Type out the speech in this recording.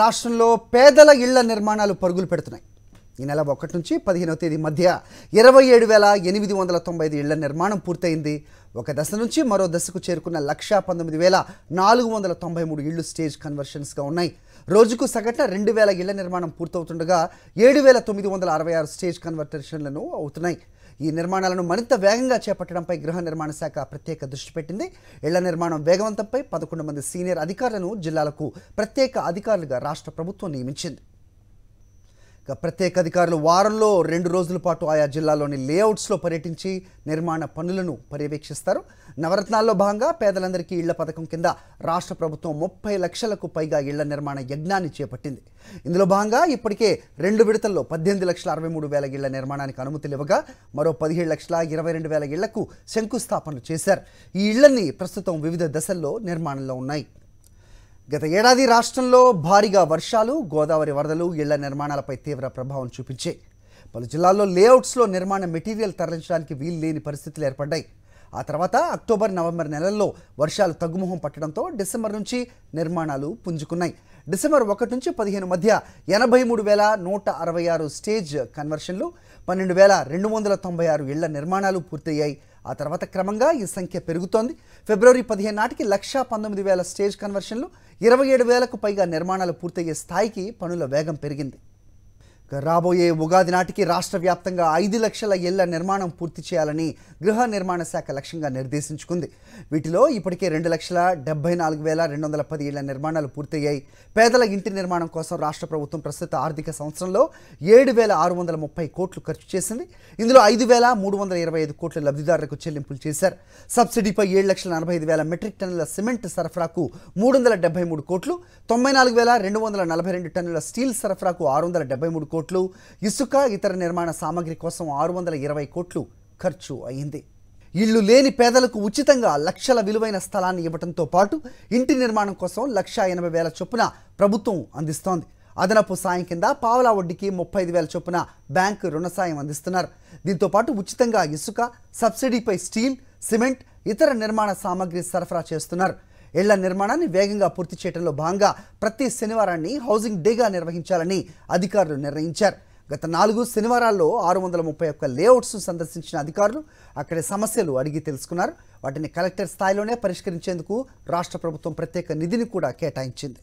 రాష్ట్రంలో పేదల ఇళ్ల నిర్మాణాలు పరుగులు పెడుతున్నాయి ఈ నెల ఒకటి నుంచి పదిహేనవ తేదీ మధ్య ఇరవై ఏడు వేల ఎనిమిది వందల తొంభై ఐదు ఇళ్ల నిర్మాణం పూర్తయింది ఒక దశ నుంచి మరో దశకు చేరుకున్న లక్షా పంతొమ్మిది వేల నాలుగు వందల తొంభై మూడు ఇళ్లు స్టేజ్ కన్వర్షన్స్గా ఉన్నాయి రోజుకు సగటున రెండు వేల ఇళ్ల నిర్మాణం పూర్తవుతుండగా ఏడు వేల తొమ్మిది వందల అరవై ఆరు స్టేజ్ కన్వర్టేషన్లను అవుతున్నాయి ఈ నిర్మాణాలను మరింత వేగంగా చేపట్టడంపై గృహ నిర్మాణ శాఖ ప్రత్యేక దృష్టి పెట్టింది ఇళ్ల నిర్మాణం వేగవంతంపై పదకొండు మంది సీనియర్ అధికారులను జిల్లాలకు ప్రత్యేక అధికారులుగా రాష్ట్ర ప్రభుత్వం నియమించింది ప్రత్యేక అధికారులు వారంలో రెండు రోజుల పాటు ఆయా జిల్లాలోని లేఅవుట్స్లో పర్యటించి నిర్మాణ పనులను పర్యవేక్షిస్తారు నవరత్నాల్లో భాగంగా పేదలందరికీ ఇళ్ల పథకం కింద రాష్ట్ర ప్రభుత్వం ముప్పై లక్షలకు పైగా ఇళ్ల నిర్మాణ యజ్ఞాన్ని చేపట్టింది ఇందులో భాగంగా ఇప్పటికే రెండు విడతల్లో పద్దెనిమిది లక్షల అరవై మూడు వేల ఇళ్ల నిర్మాణానికి అనుమతులు ఇవ్వగా మరో పదిహేడు లక్షల ఇరవై రెండు వేల ఇళ్లకు శంకుస్థాపనలు చేశారు ఈ ఇళ్లన్నీ ప్రస్తుతం వివిధ దశల్లో నిర్మాణంలో ఉన్నాయి గత ఏడాది రాష్ట్రంలో భారీగా వర్షాలు గోదావరి వరదలు ఇళ్ల నిర్మాణాలపై తీవ్ర ప్రభావం చూపించాయి పలు జిల్లాల్లో లేఅవుట్స్లో నిర్మాణ మెటీరియల్ తరలించడానికి వీలు లేని పరిస్థితులు ఏర్పడ్డాయి ఆ తర్వాత అక్టోబర్ నవంబర్ నెలల్లో వర్షాలు తగ్గుముఖం పట్టడంతో డిసెంబర్ నుంచి నిర్మాణాలు పుంజుకున్నాయి డిసెంబర్ ఒకటి నుంచి పదిహేను మధ్య ఎనభై మూడు వేల నూట అరవై ఆరు స్టేజ్ కన్వర్షన్లు పన్నెండు వేల రెండు వందల తొంభై ఆరు ఇళ్ల నిర్మాణాలు పూర్తయ్యాయి ఆ తర్వాత క్రమంగా ఈ సంఖ్య పెరుగుతోంది ఫిబ్రవరి పదిహేను నాటికి లక్షా పంతొమ్మిది వేల స్టేజ్ కన్వర్షన్లు ఇరవై ఏడు వేలకు పైగా నిర్మాణాలు పూర్తయ్యే స్థాయికి పనుల వేగం పెరిగింది రాబోయే ఉగాది నాటికి రాష్ట్ర వ్యాప్తంగా ఐదు లక్షల ఇళ్ల నిర్మాణం పూర్తి చేయాలని గృహ నిర్మాణ శాఖ లక్ష్యంగా నిర్దేశించుకుంది వీటిలో ఇప్పటికే రెండు లక్షల డెబ్బై నాలుగు వేల రెండు వందల పది ఇళ్ల నిర్మాణాలు పూర్తయ్యాయి పేదల ఇంటి నిర్మాణం కోసం రాష్ట్ర ప్రభుత్వం ప్రస్తుత ఆర్థిక సంవత్సరంలో ఏడు వేల ఆరు వందల ముప్పై కోట్లు ఖర్చు చేసింది ఇందులో ఐదు వేల మూడు వందల ఇరవై ఐదు కోట్ల లబ్ధిదారులకు చెల్లింపులు చేశారు సబ్సిడీపై ఏడు లక్షల నలభై ఐదు వేల మెట్రిక్ టన్నుల సిమెంట్ సరఫరాకు మూడు వందల డెబ్బై మూడు కోట్లు తొంభై నాలుగు వేల రెండు వందల నలభై రెండు టన్నుల స్టీల్ సరఫరాకు ఆరు వందల డెబ్బై మూడు కోట్లు కోట్లు ఇసుక ఇతర నిర్మాణ సామాగ్రి కోసం ఆరు వందల ఇరవై కోట్లు ఖర్చు అయింది ఇళ్లు లేని పేదలకు ఉచితంగా లక్షల విలువైన స్థలాన్ని ఇవ్వడంతో పాటు ఇంటి నిర్మాణం కోసం లక్ష ఎనభై వేల చొప్పున ప్రభుత్వం అందిస్తోంది అదనపు సాయం కింద పావలా వడ్డీకి ముప్పై ఐదు వేల చొప్పున బ్యాంకు రుణ సాయం అందిస్తున్నారు దీంతో పాటు ఉచితంగా ఇసుక సబ్సిడీపై స్టీల్ సిమెంట్ ఇతర నిర్మాణ సామాగ్రి సరఫరా చేస్తున్నారు ఇళ్ల నిర్మాణాన్ని వేగంగా పూర్తి చేయడంలో భాగంగా ప్రతి శనివారాన్ని హౌసింగ్ డేగా నిర్వహించాలని అధికారులు నిర్ణయించారు గత నాలుగు శనివారాల్లో ఆరు వందల ముప్పై ఒక్క లేఅవుట్స్ సందర్శించిన అధికారులు అక్కడి సమస్యలు అడిగి తెలుసుకున్నారు వాటిని కలెక్టర్ స్థాయిలోనే పరిష్కరించేందుకు రాష్ట్ర ప్రభుత్వం ప్రత్యేక నిధిని కూడా కేటాయించింది